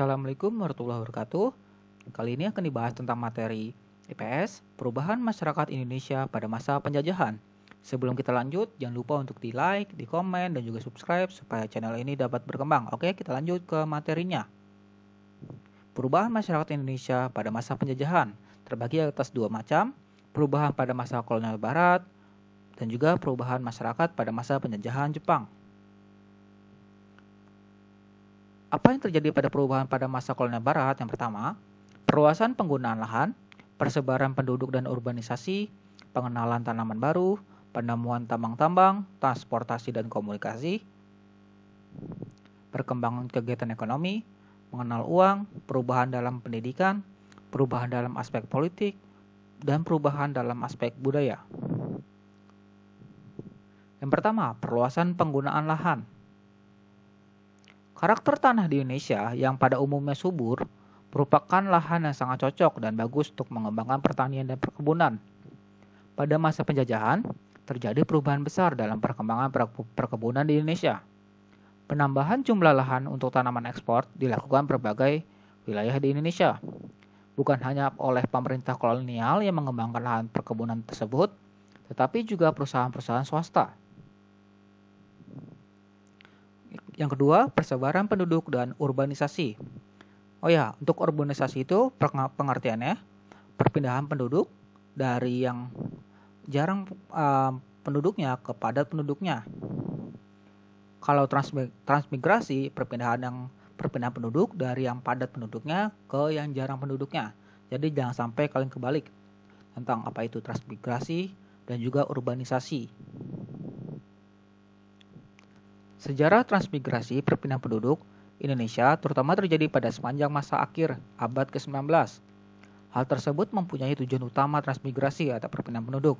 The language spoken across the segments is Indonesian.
Assalamualaikum warahmatullahi wabarakatuh. Kali ini akan dibahas tentang materi IPS, perubahan masyarakat Indonesia pada masa penjajahan. Sebelum kita lanjut, jangan lupa untuk di like, di komen, dan juga subscribe supaya channel ini dapat berkembang. Oke, kita lanjut ke materinya. Perubahan masyarakat Indonesia pada masa penjajahan terbagi atas dua macam, perubahan pada masa kolonial barat, dan juga perubahan masyarakat pada masa penjajahan Jepang. Apa yang terjadi pada perubahan pada masa kolonial barat? Yang pertama, perluasan penggunaan lahan, persebaran penduduk dan urbanisasi, pengenalan tanaman baru, penemuan tambang-tambang, transportasi dan komunikasi, perkembangan kegiatan ekonomi, mengenal uang, perubahan dalam pendidikan, perubahan dalam aspek politik, dan perubahan dalam aspek budaya. Yang pertama, perluasan penggunaan lahan. Karakter tanah di Indonesia yang pada umumnya subur merupakan lahan yang sangat cocok dan bagus untuk mengembangkan pertanian dan perkebunan. Pada masa penjajahan, terjadi perubahan besar dalam perkembangan perkebunan di Indonesia. Penambahan jumlah lahan untuk tanaman ekspor dilakukan berbagai wilayah di Indonesia. Bukan hanya oleh pemerintah kolonial yang mengembangkan lahan perkebunan tersebut, tetapi juga perusahaan-perusahaan swasta. Yang kedua, persebaran penduduk dan urbanisasi. Oh ya, untuk urbanisasi itu pengertiannya perpindahan penduduk dari yang jarang uh, penduduknya ke padat penduduknya. Kalau transmigrasi, perpindahan yang perpindahan penduduk dari yang padat penduduknya ke yang jarang penduduknya. Jadi jangan sampai kalian kebalik tentang apa itu transmigrasi dan juga urbanisasi. Sejarah transmigrasi perpindahan penduduk Indonesia terutama terjadi pada sepanjang masa akhir abad ke-19. Hal tersebut mempunyai tujuan utama transmigrasi atau perpindahan penduduk.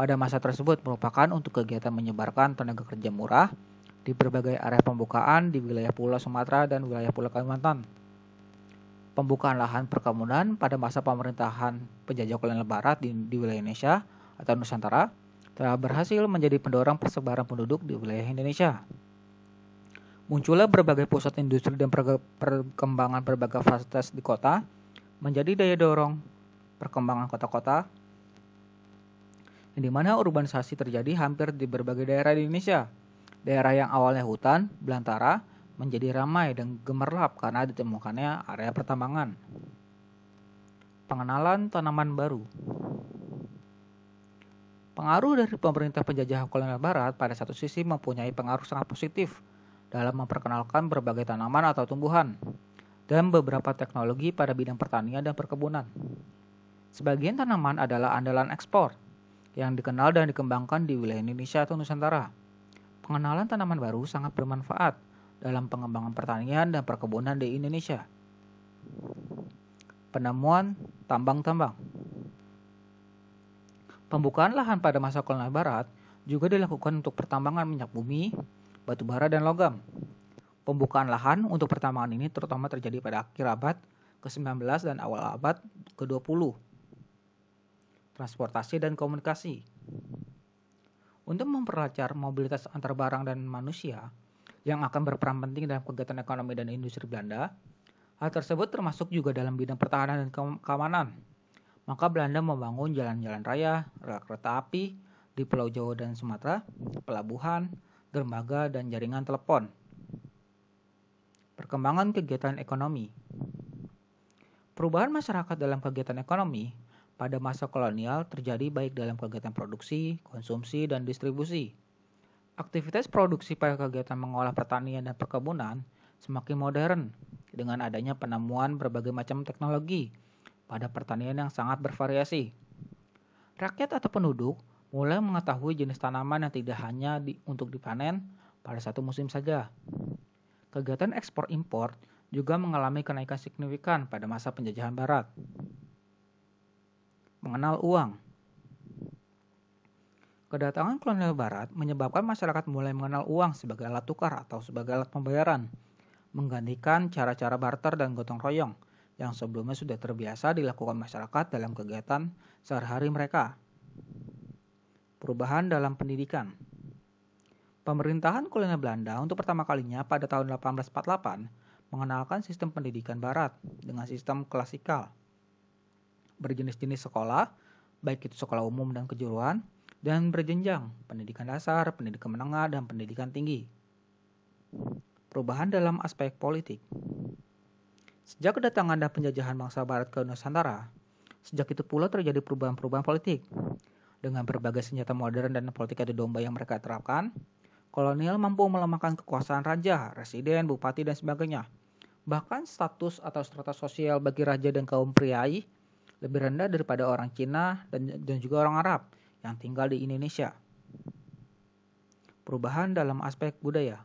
Pada masa tersebut merupakan untuk kegiatan menyebarkan tenaga kerja murah di berbagai area pembukaan di wilayah Pulau Sumatera dan wilayah Pulau Kalimantan. Pembukaan lahan perkebunan pada masa pemerintahan penjajah kolonial barat di, di wilayah Indonesia atau Nusantara telah berhasil menjadi pendorong persebaran penduduk di wilayah Indonesia. Muncullah berbagai pusat industri dan perkembangan berbagai fasilitas di kota menjadi daya dorong perkembangan kota-kota di mana urbanisasi terjadi hampir di berbagai daerah di Indonesia. Daerah yang awalnya hutan, belantara, menjadi ramai dan gemerlap karena ditemukannya area pertambangan. Pengenalan tanaman baru Pengaruh dari pemerintah penjajah kolonial barat pada satu sisi mempunyai pengaruh sangat positif dalam memperkenalkan berbagai tanaman atau tumbuhan dan beberapa teknologi pada bidang pertanian dan perkebunan. Sebagian tanaman adalah andalan ekspor yang dikenal dan dikembangkan di wilayah Indonesia atau Nusantara. Pengenalan tanaman baru sangat bermanfaat dalam pengembangan pertanian dan perkebunan di Indonesia. Penemuan tambang-tambang. Pembukaan lahan pada masa kolonial barat juga dilakukan untuk pertambangan minyak bumi, batu bara, dan logam. Pembukaan lahan untuk pertambangan ini terutama terjadi pada akhir abad ke-19 dan awal abad ke-20. Transportasi dan komunikasi. Untuk memperlancar mobilitas antar barang dan manusia yang akan berperan penting dalam kegiatan ekonomi dan industri Belanda, hal tersebut termasuk juga dalam bidang pertahanan dan keamanan maka Belanda membangun jalan-jalan raya, rel kereta api di Pulau Jawa dan Sumatera, pelabuhan, dermaga, dan jaringan telepon. Perkembangan kegiatan ekonomi Perubahan masyarakat dalam kegiatan ekonomi pada masa kolonial terjadi baik dalam kegiatan produksi, konsumsi, dan distribusi. Aktivitas produksi pada kegiatan mengolah pertanian dan perkebunan semakin modern dengan adanya penemuan berbagai macam teknologi, pada pertanian yang sangat bervariasi. Rakyat atau penduduk mulai mengetahui jenis tanaman yang tidak hanya di, untuk dipanen pada satu musim saja. Kegiatan ekspor-impor juga mengalami kenaikan signifikan pada masa penjajahan barat. Mengenal uang Kedatangan kolonial barat menyebabkan masyarakat mulai mengenal uang sebagai alat tukar atau sebagai alat pembayaran, menggantikan cara-cara barter dan gotong royong – yang sebelumnya sudah terbiasa dilakukan masyarakat dalam kegiatan sehari-hari mereka. Perubahan dalam pendidikan. Pemerintahan kolonial Belanda untuk pertama kalinya pada tahun 1848 mengenalkan sistem pendidikan barat dengan sistem klasikal berjenis-jenis sekolah, baik itu sekolah umum dan kejuruan, dan berjenjang, pendidikan dasar, pendidikan menengah, dan pendidikan tinggi. Perubahan dalam aspek politik. Sejak kedatangan dan penjajahan bangsa barat ke Nusantara, sejak itu pula terjadi perubahan-perubahan politik. Dengan berbagai senjata modern dan politik adu domba yang mereka terapkan, kolonial mampu melemahkan kekuasaan raja, residen, bupati, dan sebagainya. Bahkan status atau strata sosial bagi raja dan kaum priai lebih rendah daripada orang Cina dan juga orang Arab yang tinggal di Indonesia. Perubahan dalam aspek budaya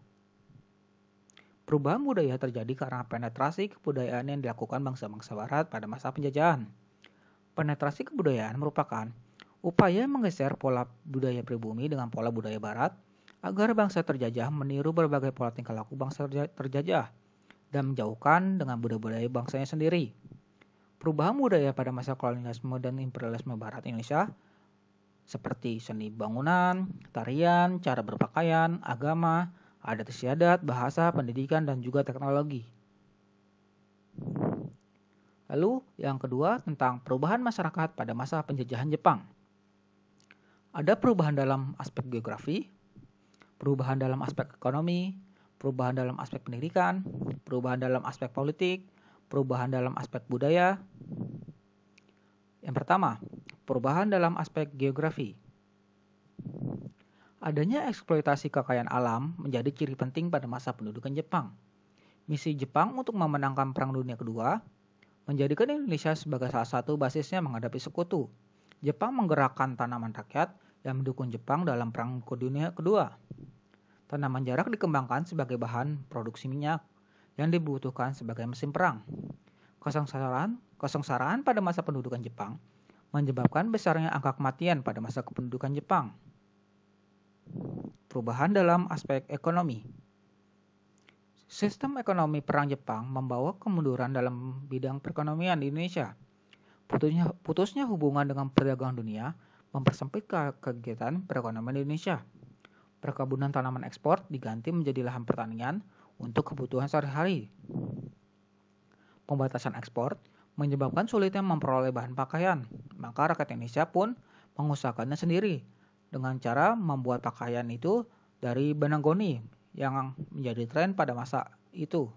Perubahan budaya terjadi karena penetrasi kebudayaan yang dilakukan bangsa-bangsa barat pada masa penjajahan. Penetrasi kebudayaan merupakan upaya menggeser pola budaya pribumi dengan pola budaya barat agar bangsa terjajah meniru berbagai pola tingkah laku bangsa terjajah dan menjauhkan dengan budaya-budaya bangsanya sendiri. Perubahan budaya pada masa kolonialisme dan imperialisme barat Indonesia seperti seni bangunan, tarian, cara berpakaian, agama, adat istiadat, bahasa, pendidikan, dan juga teknologi. Lalu, yang kedua tentang perubahan masyarakat pada masa penjajahan Jepang. Ada perubahan dalam aspek geografi, perubahan dalam aspek ekonomi, perubahan dalam aspek pendidikan, perubahan dalam aspek politik, perubahan dalam aspek budaya. Yang pertama, perubahan dalam aspek geografi. Adanya eksploitasi kekayaan alam menjadi ciri penting pada masa pendudukan Jepang. Misi Jepang untuk memenangkan Perang Dunia Kedua menjadikan Indonesia sebagai salah satu basisnya menghadapi sekutu. Jepang menggerakkan tanaman rakyat yang mendukung Jepang dalam Perang Dunia Kedua. Tanaman jarak dikembangkan sebagai bahan produksi minyak yang dibutuhkan sebagai mesin perang. Kesengsaraan, kesengsaraan pada masa pendudukan Jepang menyebabkan besarnya angka kematian pada masa kependudukan Jepang. Perubahan dalam aspek ekonomi. Sistem ekonomi perang Jepang membawa kemunduran dalam bidang perekonomian di Indonesia. Putusnya, putusnya hubungan dengan perdagangan dunia mempersempit kegiatan perekonomian di Indonesia. Perkebunan tanaman ekspor diganti menjadi lahan pertanian untuk kebutuhan sehari-hari. Pembatasan ekspor menyebabkan sulitnya memperoleh bahan pakaian, maka rakyat Indonesia pun mengusahakannya sendiri dengan cara membuat pakaian itu dari benang goni yang menjadi tren pada masa itu.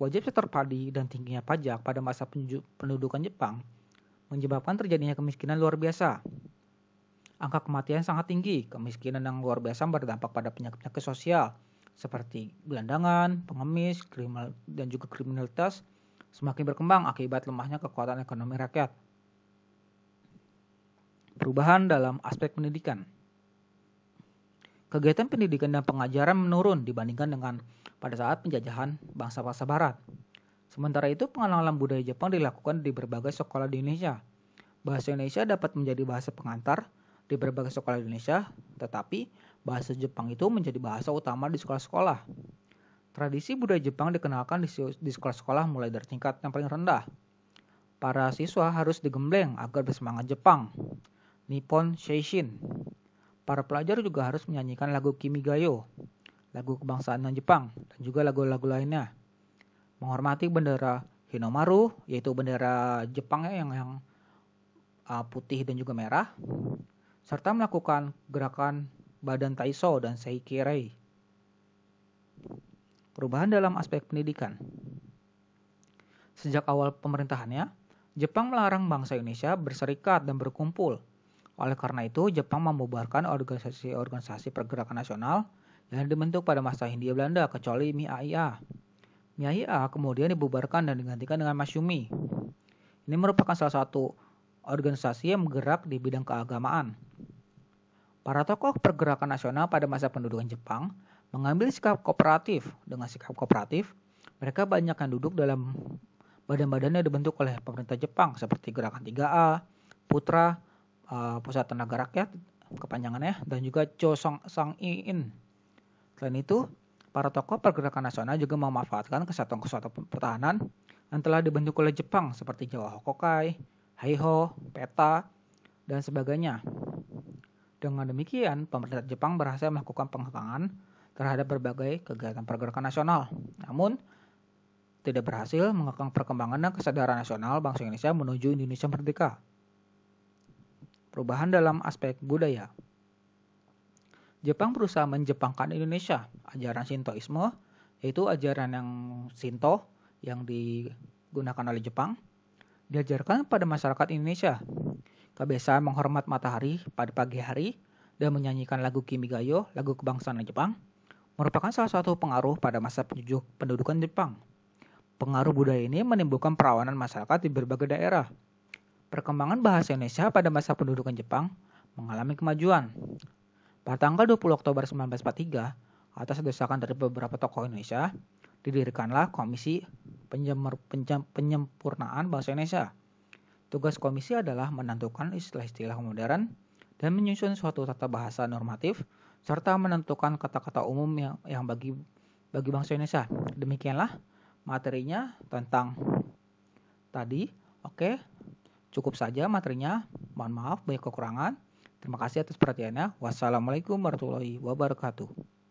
Wajib terpadi dan tingginya pajak pada masa pendudukan Jepang menyebabkan terjadinya kemiskinan luar biasa. Angka kematian sangat tinggi, kemiskinan yang luar biasa berdampak pada penyakit-penyakit sosial seperti gelandangan, pengemis, kriminal, dan juga kriminalitas semakin berkembang akibat lemahnya kekuatan ekonomi rakyat. Perubahan dalam aspek pendidikan. Kegiatan pendidikan dan pengajaran menurun dibandingkan dengan pada saat penjajahan bangsa-bangsa barat. Sementara itu, pengenalan budaya Jepang dilakukan di berbagai sekolah di Indonesia. Bahasa Indonesia dapat menjadi bahasa pengantar di berbagai sekolah di Indonesia, tetapi bahasa Jepang itu menjadi bahasa utama di sekolah-sekolah. Tradisi budaya Jepang dikenalkan di sekolah-sekolah mulai dari tingkat yang paling rendah. Para siswa harus digembleng agar bersemangat Jepang. Nippon Seishin. Para pelajar juga harus menyanyikan lagu Kimigayo, lagu kebangsaan non Jepang, dan juga lagu-lagu lainnya. Menghormati bendera Hinomaru, yaitu bendera Jepang ya, yang yang uh, putih dan juga merah, serta melakukan gerakan badan Taiso dan Seikirei. Perubahan dalam aspek pendidikan. Sejak awal pemerintahannya, Jepang melarang bangsa Indonesia berserikat dan berkumpul oleh karena itu, Jepang membubarkan organisasi-organisasi pergerakan nasional yang dibentuk pada masa Hindia Belanda kecuali MIAIA. MIAIA kemudian dibubarkan dan digantikan dengan Masyumi. Ini merupakan salah satu organisasi yang bergerak di bidang keagamaan. Para tokoh pergerakan nasional pada masa pendudukan Jepang mengambil sikap kooperatif. Dengan sikap kooperatif, mereka banyak yang duduk dalam badan-badan yang dibentuk oleh pemerintah Jepang seperti Gerakan 3A, Putra, uh, Pusat Tenaga Rakyat kepanjangannya dan juga Cho Song Sang In. Selain itu, para tokoh pergerakan nasional juga memanfaatkan kesatuan-kesatuan pertahanan yang telah dibentuk oleh Jepang seperti Jawa Hokokai, Heiho, Peta, dan sebagainya. Dengan demikian, pemerintah Jepang berhasil melakukan pengekangan terhadap berbagai kegiatan pergerakan nasional. Namun, tidak berhasil mengekang perkembangan dan kesadaran nasional bangsa Indonesia menuju Indonesia merdeka perubahan dalam aspek budaya. Jepang berusaha menjepangkan Indonesia. Ajaran Shintoisme yaitu ajaran yang Shinto yang digunakan oleh Jepang diajarkan pada masyarakat Indonesia. Kebiasaan menghormat matahari pada pagi hari dan menyanyikan lagu Kimigayo, lagu kebangsaan Jepang, merupakan salah satu pengaruh pada masa pendudukan Jepang. Pengaruh budaya ini menimbulkan perawanan masyarakat di berbagai daerah, perkembangan bahasa Indonesia pada masa pendudukan Jepang mengalami kemajuan. Pada tanggal 20 Oktober 1943, atas desakan dari beberapa tokoh Indonesia, didirikanlah Komisi Penjemur, Penjem, Penyempurnaan Bahasa Indonesia. Tugas komisi adalah menentukan istilah-istilah modern dan menyusun suatu tata bahasa normatif serta menentukan kata-kata umum yang, yang bagi bagi bangsa Indonesia. Demikianlah materinya tentang tadi. Oke, Cukup saja materinya. Mohon maaf banyak kekurangan. Terima kasih atas perhatiannya. Wassalamualaikum warahmatullahi wabarakatuh.